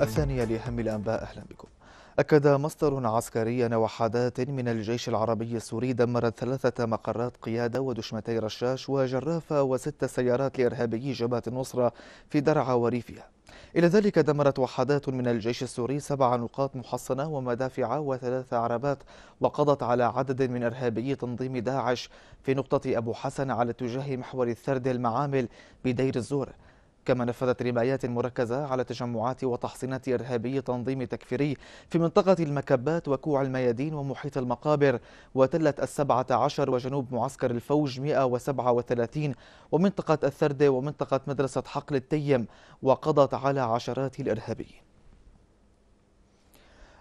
الثانية لأهم الأنباء أهلا بكم أكد مصدر عسكري أن وحدات من الجيش العربي السوري دمرت ثلاثة مقرات قيادة ودشمتي رشاش وجرافة وست سيارات لإرهابيي جبهة النصرة في درعا وريفها إلى ذلك دمرت وحدات من الجيش السوري سبع نقاط محصنة ومدافع وثلاث عربات وقضت على عدد من إرهابيي تنظيم داعش في نقطة أبو حسن على اتجاه محور الثرد المعامل بدير الزور كما نفذت رمايات مركزة على تجمعات وتحصينات إرهابي تنظيم تكفيري في منطقة المكبات وكوع الميادين ومحيط المقابر وتلة السبعة عشر وجنوب معسكر الفوج 137 ومنطقة الثردة ومنطقة مدرسة حقل التيم وقضت على عشرات الإرهابيين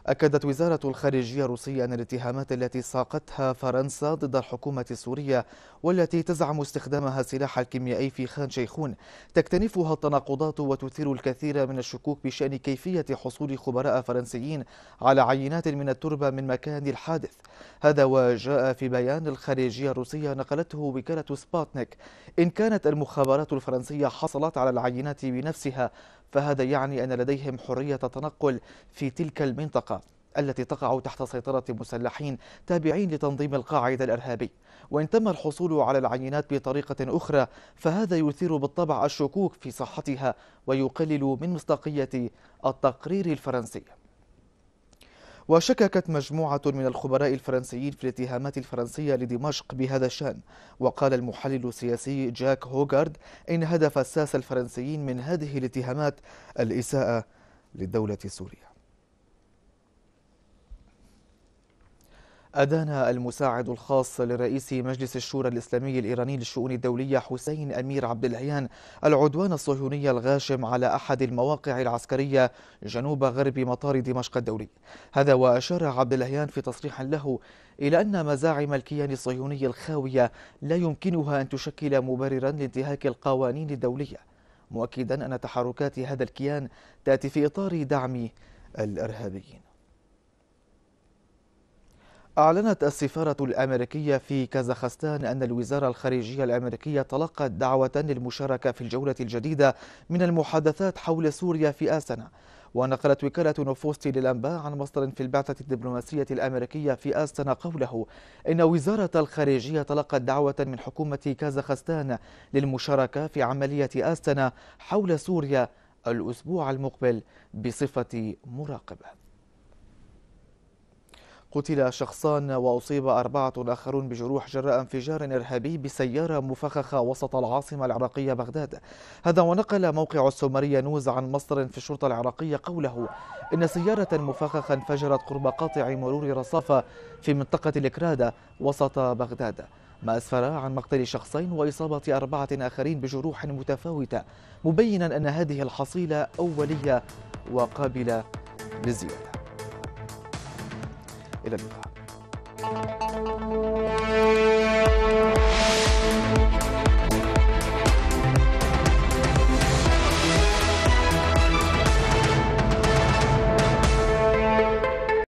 أكدت وزارة الخارجية الروسية أن الاتهامات التي ساقتها فرنسا ضد الحكومة السورية والتي تزعم استخدامها سلاح الكيميائي في خان شيخون تكتنفها التناقضات وتثير الكثير من الشكوك بشأن كيفية حصول خبراء فرنسيين على عينات من التربة من مكان الحادث هذا وجاء في بيان الخارجية الروسية نقلته وكالة سباتنيك إن كانت المخابرات الفرنسية حصلت على العينات بنفسها فهذا يعني أن لديهم حرية التنقل في تلك المنطقة التي تقع تحت سيطرة مسلحين تابعين لتنظيم القاعدة الإرهابي وإن تم الحصول على العينات بطريقة أخرى فهذا يثير بالطبع الشكوك في صحتها ويقلل من مصداقية التقرير الفرنسي وشككت مجموعة من الخبراء الفرنسيين في الاتهامات الفرنسية لدمشق بهذا الشأن وقال المحلل السياسي جاك هوغارد إن هدف الساسة الفرنسيين من هذه الاتهامات الإساءة للدولة السورية أدان المساعد الخاص لرئيس مجلس الشورى الإسلامي الإيراني للشؤون الدولية حسين أمير عبد العيان العدوان الصهيوني الغاشم على أحد المواقع العسكرية جنوب غرب مطار دمشق الدولي هذا وأشار عبد العيان في تصريح له إلى أن مزاعم الكيان الصهيوني الخاوية لا يمكنها أن تشكل مبررا لانتهاك القوانين الدولية مؤكدا أن تحركات هذا الكيان تأتي في إطار دعم الإرهابيين أعلنت السفارة الأمريكية في كازاخستان أن الوزارة الخارجية الأمريكية تلقت دعوة للمشاركة في الجولة الجديدة من المحادثات حول سوريا في آسنا ونقلت وكالة نوفوستي للأنباء عن مصدر في البعثة الدبلوماسية الأمريكية في آستنا قوله إن وزارة الخارجية تلقت دعوة من حكومة كازاخستان للمشاركة في عملية آستنا حول سوريا الأسبوع المقبل بصفة مراقبة قتل شخصان وأصيب أربعة آخرون بجروح جراء انفجار إرهابي بسيارة مفخخة وسط العاصمة العراقية بغداد هذا ونقل موقع السومرية نوز عن مصدر في الشرطة العراقية قوله إن سيارة مفخخة انفجرت قرب قاطع مرور رصافة في منطقة الكرادة وسط بغداد ما أسفر عن مقتل شخصين وإصابة أربعة آخرين بجروح متفاوتة مبينا أن هذه الحصيلة أولية وقابلة للزيادة إلى اللقاء